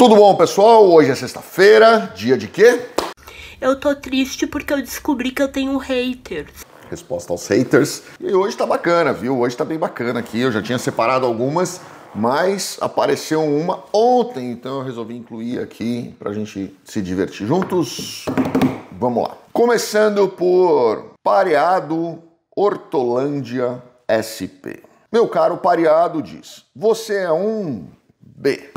Tudo bom, pessoal? Hoje é sexta-feira, dia de quê? Eu tô triste porque eu descobri que eu tenho haters. Resposta aos haters. E hoje tá bacana, viu? Hoje tá bem bacana aqui. Eu já tinha separado algumas, mas apareceu uma ontem, então eu resolvi incluir aqui pra gente se divertir juntos. Vamos lá. Começando por Pareado Hortolândia SP. Meu caro Pareado diz: Você é um B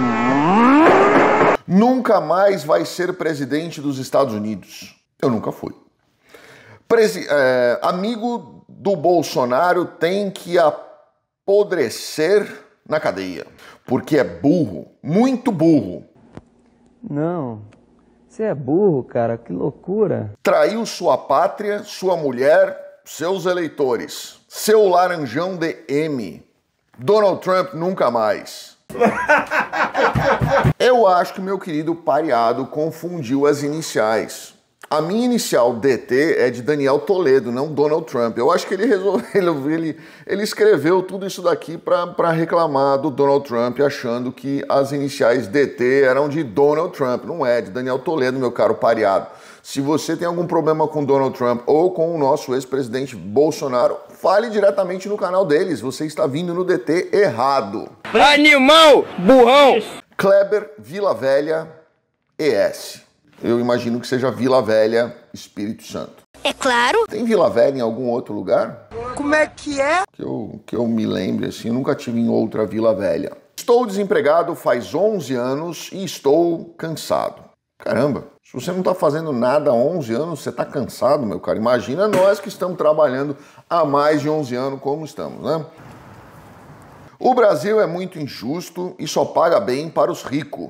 nunca mais vai ser presidente dos Estados Unidos. Eu nunca fui. Presi é, amigo do Bolsonaro tem que apodrecer na cadeia, porque é burro, muito burro. Não, você é burro, cara, que loucura. Traiu sua pátria, sua mulher, seus eleitores. Seu laranjão de M. Donald Trump nunca mais. Eu acho que meu querido pareado confundiu as iniciais. A minha inicial DT é de Daniel Toledo, não Donald Trump. Eu acho que ele resolveu, ele, ele escreveu tudo isso daqui para reclamar do Donald Trump, achando que as iniciais DT eram de Donald Trump. Não é, de Daniel Toledo, meu caro pareado. Se você tem algum problema com Donald Trump ou com o nosso ex-presidente Bolsonaro, fale diretamente no canal deles. Você está vindo no DT errado. Animal, burrão. Kleber Vila Velha, ES. Eu imagino que seja Vila Velha, Espírito Santo. É claro. Tem Vila Velha em algum outro lugar? Como é que é? Que eu, que eu me lembre, assim, eu nunca tive em outra Vila Velha. Estou desempregado faz 11 anos e estou cansado. Caramba, se você não está fazendo nada há 11 anos, você está cansado, meu cara. Imagina nós que estamos trabalhando há mais de 11 anos como estamos, né? O Brasil é muito injusto e só paga bem para os ricos.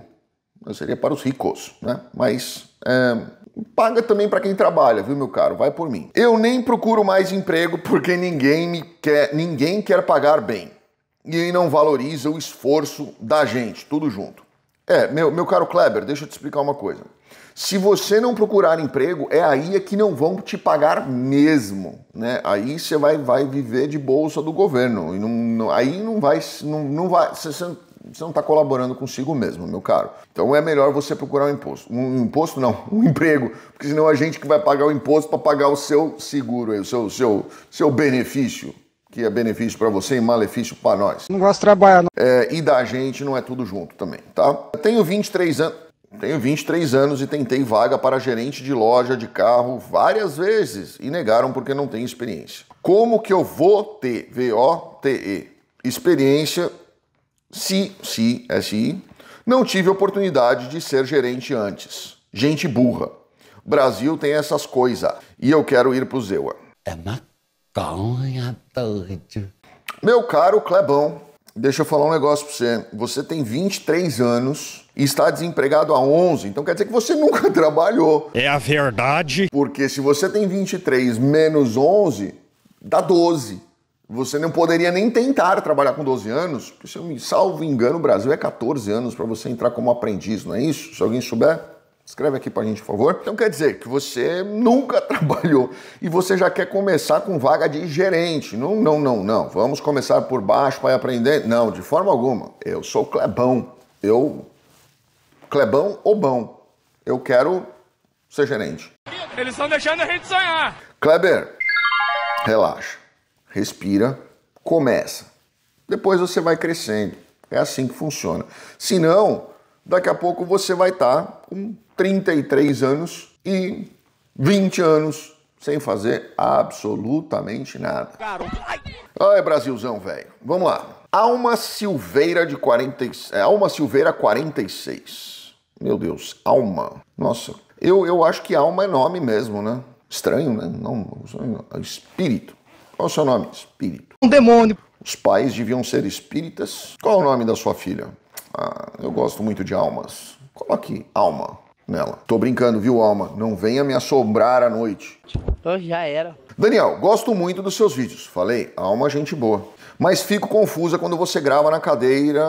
Seria para os ricos, né? Mas é, paga também para quem trabalha, viu, meu caro? Vai por mim. Eu nem procuro mais emprego porque ninguém me quer, ninguém quer pagar bem. E não valoriza o esforço da gente, tudo junto. É, meu, meu caro Kleber, deixa eu te explicar uma coisa. Se você não procurar emprego, é aí é que não vão te pagar mesmo, né? Aí você vai, vai viver de bolsa do governo e não, não aí não vai, não, não vai, você, você não está colaborando consigo mesmo, meu caro. Então é melhor você procurar um imposto, um imposto não, um emprego, porque senão a gente que vai pagar o imposto para pagar o seu seguro, o seu, seu, seu benefício que é benefício para você e malefício para nós. Não gosto de trabalhar. Não. É, e da gente não é tudo junto também, tá? Eu tenho 23 anos. Tenho 23 anos e tentei vaga para gerente de loja de carro várias vezes e negaram porque não tenho experiência. Como que eu vou ter, V-O-T-E, experiência se, se, é S-I, não tive oportunidade de ser gerente antes? Gente burra. Brasil tem essas coisas. E eu quero ir pro Zewa. É maconha doido. Meu caro Clebão, Deixa eu falar um negócio para você. Você tem 23 anos e está desempregado há 11, então quer dizer que você nunca trabalhou. É a verdade. Porque se você tem 23 menos 11, dá 12. Você não poderia nem tentar trabalhar com 12 anos, porque se eu me salvo engano, o Brasil é 14 anos para você entrar como aprendiz, não é isso? Se alguém souber. Escreve aqui para a gente, por favor. Então quer dizer que você nunca trabalhou e você já quer começar com vaga de gerente. Não, não, não, não. Vamos começar por baixo para aprender. Não, de forma alguma. Eu sou Clebão. Eu. Clebão ou bom. Eu quero ser gerente. Eles estão deixando a gente sonhar. Kleber, relaxa. Respira. Começa. Depois você vai crescendo. É assim que funciona. Se não, daqui a pouco você vai estar tá com 33 anos e 20 anos sem fazer absolutamente nada. Oi, Brasilzão, velho. Vamos lá. Alma Silveira de 46. É, alma Silveira 46. Meu Deus, Alma. Nossa, eu, eu acho que Alma é nome mesmo, né? Estranho, né? Não, não é espírito. Qual é o seu nome? Espírito. Um demônio. Os pais deviam ser espíritas. Qual é o nome da sua filha? Ah, eu gosto muito de almas. Coloque alma nela. Tô brincando, viu, Alma? Não venha me assombrar à noite. Eu já era. Daniel, gosto muito dos seus vídeos. Falei, Alma, gente boa. Mas fico confusa quando você grava na cadeira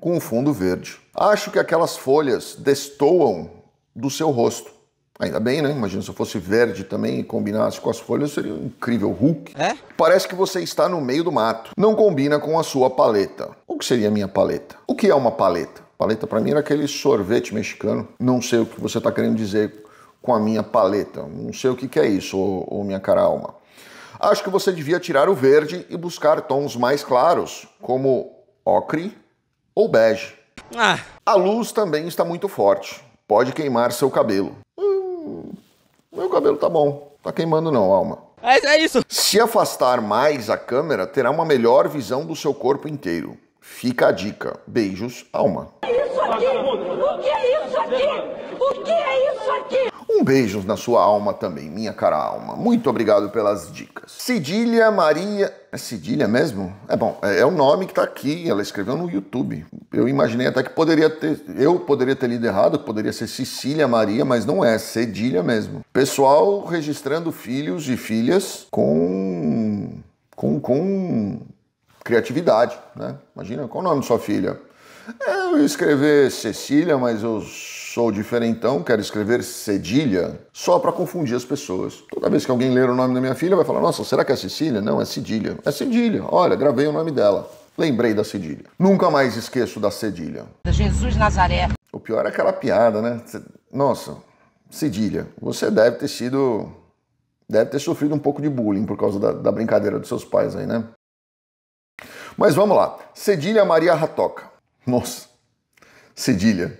com o fundo verde. Acho que aquelas folhas destoam do seu rosto. Ainda bem, né? Imagina se eu fosse verde também e combinasse com as folhas, seria um incrível Hulk. É? Parece que você está no meio do mato. Não combina com a sua paleta. O que seria a minha paleta? O que é uma paleta? Paleta para mim era aquele sorvete mexicano. Não sei o que você está querendo dizer com a minha paleta. Não sei o que, que é isso, ô, ô minha cara alma. Acho que você devia tirar o verde e buscar tons mais claros, como ocre ou bege. Ah. A luz também está muito forte. Pode queimar seu cabelo. Hum, meu cabelo tá bom. Tá queimando não, alma. Mas é isso. Se afastar mais a câmera, terá uma melhor visão do seu corpo inteiro. Fica a dica. Beijos, alma aqui? O que é isso aqui? O que é isso aqui? Um beijo na sua alma também, minha cara alma. Muito obrigado pelas dicas. Cedilha Maria. É Cedilha mesmo? É bom, é, é o nome que tá aqui. Ela escreveu no YouTube. Eu imaginei até que poderia ter. Eu poderia ter lido errado, poderia ser Cecília Maria, mas não é, Cedilha mesmo. Pessoal registrando filhos e filhas com. com. com criatividade, né? Imagina, qual o nome de sua filha? É, eu ia escrever Cecília, mas eu sou diferentão, quero escrever Cedilha, só para confundir as pessoas. Toda vez que alguém ler o nome da minha filha, vai falar: Nossa, será que é Cecília? Não, é Cedilha. É Cedilha. Olha, gravei o nome dela. Lembrei da Cedilha. Nunca mais esqueço da Cedilha. Jesus Nazaré. O pior é aquela piada, né? Nossa, Cedilha, você deve ter sido. Deve ter sofrido um pouco de bullying por causa da, da brincadeira dos seus pais aí, né? Mas vamos lá. Cedilha Maria Ratoca. Nossa, Cedilha,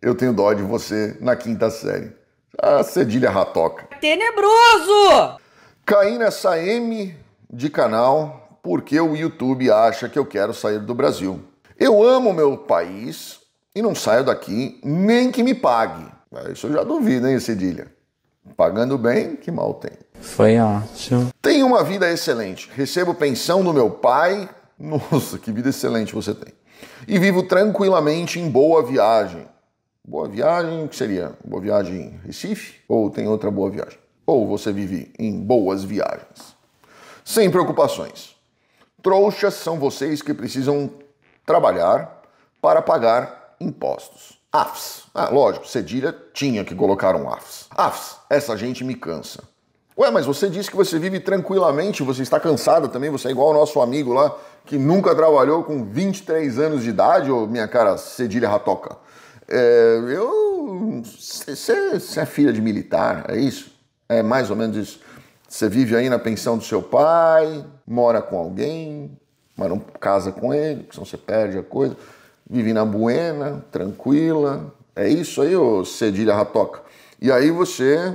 eu tenho dó de você na quinta série. A Cedilha Ratoca. Tenebroso! Caí nessa M de canal porque o YouTube acha que eu quero sair do Brasil. Eu amo meu país e não saio daqui nem que me pague. Isso eu já duvido, hein, Cedilha? Pagando bem, que mal tem. Foi ótimo. Tenho uma vida excelente. Recebo pensão do meu pai. Nossa, que vida excelente você tem. E vivo tranquilamente em Boa Viagem. Boa Viagem, que seria Boa Viagem Recife? Ou tem outra Boa Viagem? Ou você vive em boas viagens? Sem preocupações. Trouxas são vocês que precisam trabalhar para pagar impostos. AFS. Ah, lógico, Cedilha tinha que colocar um AFS. AFS, essa gente me cansa. Ué, mas você disse que você vive tranquilamente, você está cansada também, você é igual o nosso amigo lá que nunca trabalhou com 23 anos de idade, ou minha cara, cedilha ratoca. É, eu. Você é filha de militar, é isso? É mais ou menos isso. Você vive aí na pensão do seu pai, mora com alguém, mas não casa com ele, senão você perde a coisa. Vive na buena, tranquila. É isso aí, ô cedilha ratoca. E aí você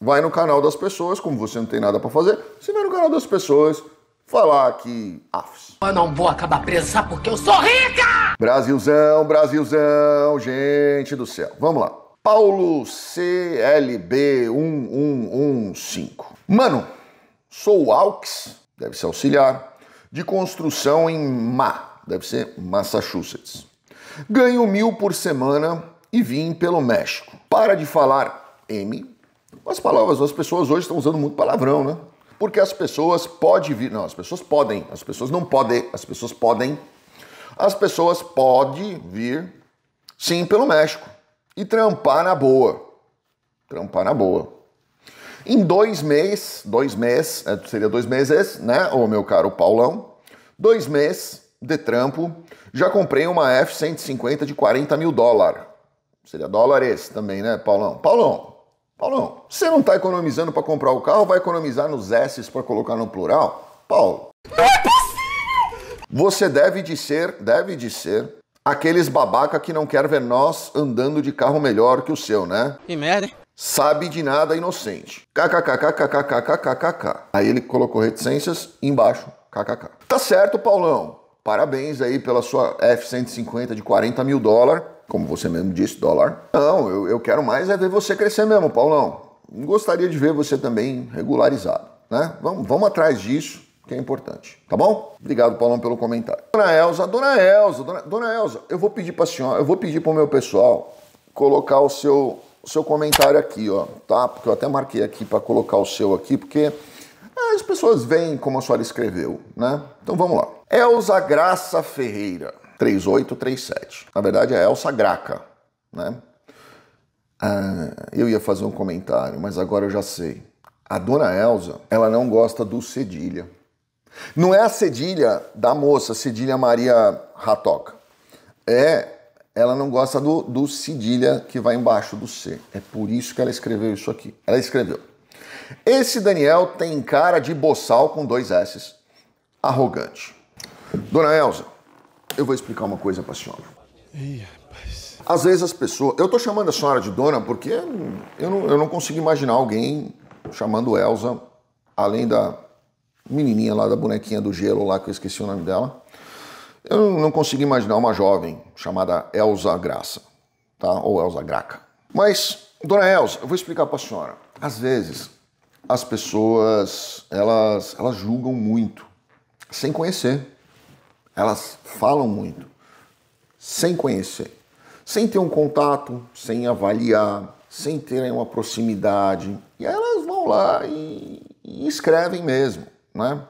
vai no canal das pessoas, como você não tem nada para fazer, você vai no canal das pessoas falar que afs. Ah, eu não vou acabar presa porque eu sou rica! Brasilzão, Brasilzão, gente do céu. Vamos lá. Paulo CLB1115. Mano, sou AUX, deve ser auxiliar, de construção em Ma, deve ser Massachusetts. Ganho mil por semana e vim pelo México. Para de falar M as palavras, as pessoas hoje estão usando muito palavrão, né? Porque as pessoas podem vir, não, as pessoas podem, as pessoas não podem, as pessoas podem, as pessoas podem vir, sim, pelo México e trampar na boa, trampar na boa. Em dois meses, dois meses, é, seria dois meses, né, O meu caro Paulão, dois meses de trampo, já comprei uma F-150 de 40 mil dólares. Seria dólares também, né, Paulão? Paulão, Paulão, você não está economizando para comprar o carro, vai economizar nos S's para colocar no plural? Paulo. Não é possível! Você deve de ser, deve de ser, aqueles babaca que não quer ver nós andando de carro melhor que o seu, né? Que merda, hein? Sabe de nada inocente. KKKKKKKKKKKK. Aí ele colocou reticências embaixo. KKK. Tá certo, Paulão. Parabéns aí pela sua F-150 de 40 mil dólares como você mesmo disse, dólar. Não, eu, eu quero mais é ver você crescer mesmo, Paulão. Gostaria de ver você também regularizado, né? Vamos, vamos atrás disso, que é importante, tá bom? Obrigado, Paulão, pelo comentário. Dona Elza, Dona Elza, Dona, dona Elza, eu vou pedir para a senhora, eu vou pedir para o meu pessoal colocar o seu, o seu comentário aqui, ó, tá? Porque eu até marquei aqui para colocar o seu aqui, porque as pessoas veem como a senhora escreveu, né? Então vamos lá. Elza Graça Ferreira. 3837. Na verdade, é Elsa Graca, né? Ah, eu ia fazer um comentário, mas agora eu já sei. A dona Elsa, ela não gosta do cedilha. Não é a cedilha da moça, cedilha Maria Ratoca. É, ela não gosta do, do cedilha que vai embaixo do C. É por isso que ela escreveu isso aqui. Ela escreveu. Esse Daniel tem cara de boçal com dois S's. Arrogante. Dona Elsa, eu vou explicar uma coisa pra senhora. Ih, rapaz. Às vezes as pessoas. Eu tô chamando a senhora de dona porque eu não, eu não consigo imaginar alguém chamando Elsa, além da menininha lá, da bonequinha do gelo lá, que eu esqueci o nome dela. Eu não consigo imaginar uma jovem chamada Elsa Graça, tá? Ou Elsa Graca. Mas, dona Elsa, eu vou explicar pra senhora. Às vezes as pessoas, elas, elas julgam muito, sem conhecer. Elas falam muito, sem conhecer, sem ter um contato, sem avaliar, sem terem uma proximidade. E elas vão lá e, e escrevem mesmo, né?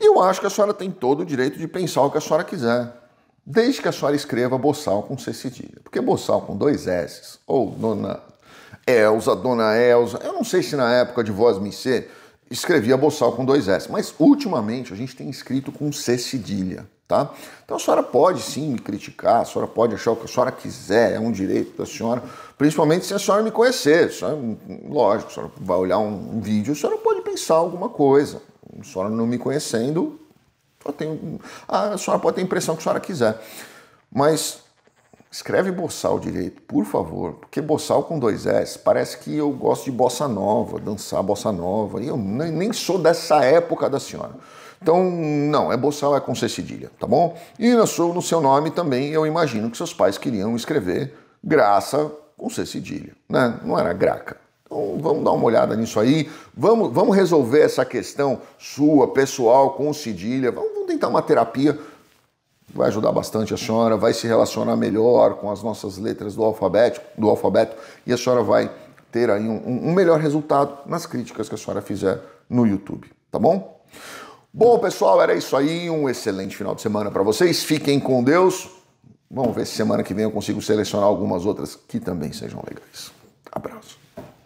E eu acho que a senhora tem todo o direito de pensar o que a senhora quiser, desde que a senhora escreva boçal com C cedilha. Porque boçal com dois s's ou dona Elza, dona Elza, eu não sei se na época de Voz Missê escrevia boçal com dois s's, mas ultimamente a gente tem escrito com C cedilha. Tá? Então a senhora pode sim me criticar, a senhora pode achar o que a senhora quiser, é um direito da senhora, principalmente se a senhora me conhecer. A senhora, lógico, a senhora vai olhar um, um vídeo, a senhora pode pensar alguma coisa. A senhora não me conhecendo, a senhora pode ter a impressão que a senhora quiser. Mas escreve boçal direito, por favor, porque boçal com dois S, parece que eu gosto de bossa nova, dançar bossa nova, e eu nem, nem sou dessa época da senhora. Então, não, é boçal, é com C cedilha, tá bom? E no seu, no seu nome também, eu imagino que seus pais queriam escrever graça com C cedilha, né? Não era graca. Então, vamos dar uma olhada nisso aí, vamos, vamos resolver essa questão sua, pessoal, com cedilha, vamos, vamos tentar uma terapia vai ajudar bastante a senhora, vai se relacionar melhor com as nossas letras do alfabeto, do alfabeto e a senhora vai ter aí um, um melhor resultado nas críticas que a senhora fizer no YouTube, tá bom? Bom, pessoal, era isso aí. Um excelente final de semana para vocês. Fiquem com Deus. Vamos ver se semana que vem eu consigo selecionar algumas outras que também sejam legais. Abraço.